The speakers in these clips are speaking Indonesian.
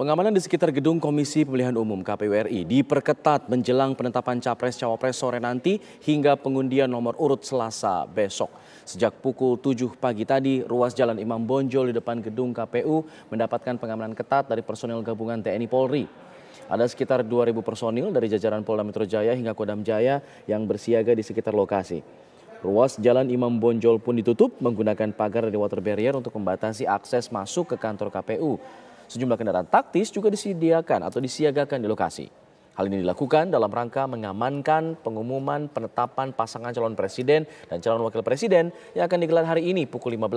Pengamanan di sekitar gedung Komisi Pemilihan Umum KPU RI diperketat menjelang penetapan Capres-Cawapres sore nanti hingga pengundian nomor urut Selasa besok. Sejak pukul 7 pagi tadi, ruas jalan Imam Bonjol di depan gedung KPU mendapatkan pengamanan ketat dari personel gabungan TNI Polri. Ada sekitar 2.000 personil dari jajaran Polda Metro Jaya hingga Kodam Jaya yang bersiaga di sekitar lokasi. Ruas Jalan Imam Bonjol pun ditutup menggunakan pagar dari water barrier untuk membatasi akses masuk ke kantor KPU. Sejumlah kendaraan taktis juga disediakan atau disiagakan di lokasi. Hal ini dilakukan dalam rangka mengamankan pengumuman penetapan pasangan calon presiden dan calon wakil presiden yang akan digelar hari ini pukul 15.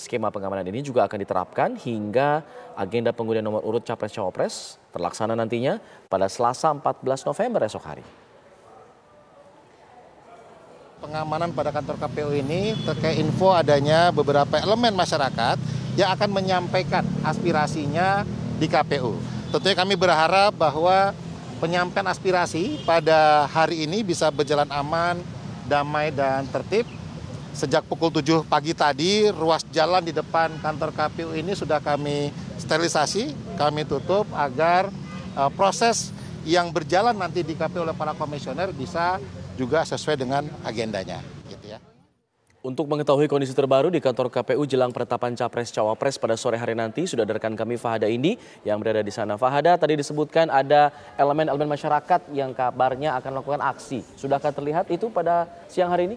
Skema pengamanan ini juga akan diterapkan hingga agenda pengundian nomor urut Capres-Cawapres terlaksana nantinya pada Selasa 14 November esok hari. Pengamanan pada kantor KPU ini terkait info adanya beberapa elemen masyarakat yang akan menyampaikan aspirasinya di KPU. Tentunya kami berharap bahwa penyampaian aspirasi pada hari ini bisa berjalan aman, damai, dan tertib. Sejak pukul 7 pagi tadi, ruas jalan di depan kantor KPU ini sudah kami sterilisasi, kami tutup agar uh, proses yang berjalan nanti di KPU oleh para komisioner bisa juga sesuai dengan agendanya. Gitu ya. Untuk mengetahui kondisi terbaru di kantor KPU jelang penetapan capres cawapres pada sore hari nanti sudah ada rekan kami Fahada ini yang berada di sana. Fahada tadi disebutkan ada elemen-elemen masyarakat yang kabarnya akan melakukan aksi. Sudahkah terlihat itu pada siang hari ini?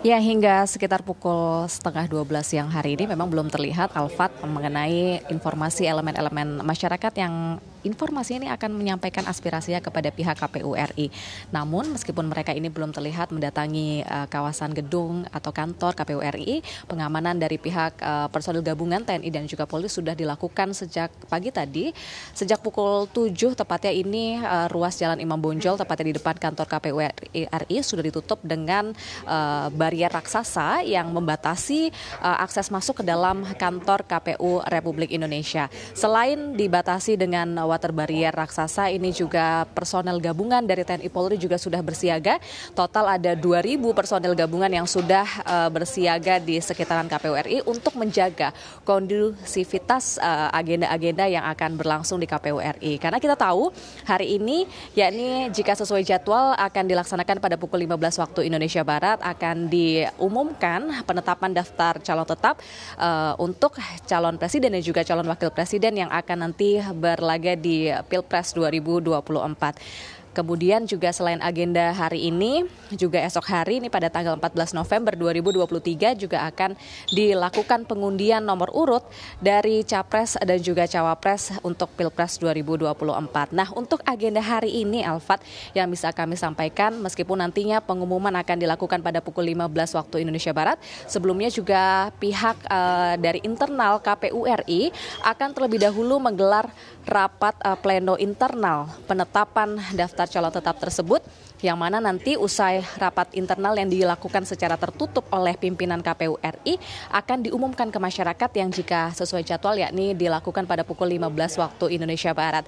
Ya hingga sekitar pukul setengah 12 siang hari ini memang belum terlihat Alfat mengenai informasi elemen-elemen masyarakat yang informasi ini akan menyampaikan aspirasinya kepada pihak KPU RI. Namun meskipun mereka ini belum terlihat mendatangi uh, kawasan gedung atau kantor KPU RI, pengamanan dari pihak uh, personil gabungan TNI dan juga polisi sudah dilakukan sejak pagi tadi. Sejak pukul 7 tepatnya ini uh, ruas Jalan Imam Bonjol tepatnya di depan kantor KPU RI, RI sudah ditutup dengan uh, barier raksasa yang membatasi uh, akses masuk ke dalam kantor KPU Republik Indonesia. Selain dibatasi dengan bahwa terbarier raksasa ini juga personel gabungan dari TNI Polri juga sudah bersiaga. Total ada 2.000 personel gabungan yang sudah uh, bersiaga di sekitaran KPU RI untuk menjaga kondusivitas agenda eh, agenda-agenda yang akan berlangsung di KPU RI. Karena kita tahu hari ini yakni jika sesuai jadwal akan dilaksanakan pada pukul 15 waktu Indonesia Barat akan diumumkan penetapan daftar calon tetap uh, untuk calon presiden dan juga calon wakil presiden yang akan nanti berlaga di Pilpres 2024 kemudian juga selain agenda hari ini, juga esok hari ini pada tanggal 14 November 2023 juga akan dilakukan pengundian nomor urut dari Capres dan juga Cawapres untuk Pilpres 2024. Nah untuk agenda hari ini Alfat yang bisa kami sampaikan meskipun nantinya pengumuman akan dilakukan pada pukul 15 waktu Indonesia Barat, sebelumnya juga pihak uh, dari internal KPU RI akan terlebih dahulu menggelar rapat uh, pleno internal penetapan daftar calon tetap tersebut yang mana nanti usai rapat internal yang dilakukan secara tertutup oleh pimpinan KPU RI akan diumumkan ke masyarakat yang jika sesuai jadwal yakni dilakukan pada pukul 15 waktu Indonesia Barat.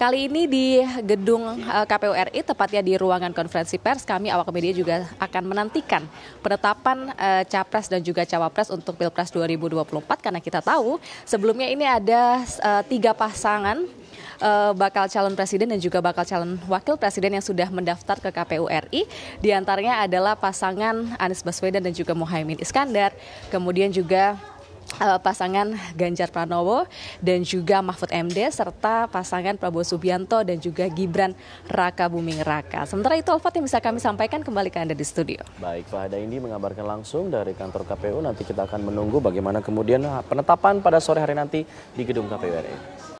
Kali ini di gedung eh, KPU RI, tepatnya di ruangan konferensi pers, kami awak media juga akan menantikan penetapan eh, capres dan juga cawapres untuk Pilpres 2024 karena kita tahu sebelumnya ini ada eh, tiga pasangan uh, bakal calon presiden dan juga bakal calon wakil presiden yang sudah mendaftar ke KPU RI. Di antaranya adalah pasangan Anies Baswedan dan juga Mohaimin Iskandar. Kemudian juga eh, pasangan Ganjar Pranowo dan juga Mahfud MD serta pasangan Prabowo Subianto dan juga Gibran Raka Buming Raka. Sementara itu Alfat yang bisa kami sampaikan kembali ke Anda di studio. Baik, Hada ini mengabarkan langsung dari kantor KPU. Nanti kita akan menunggu bagaimana kemudian eh, penetapan pada sore hari nanti di gedung KPU RI.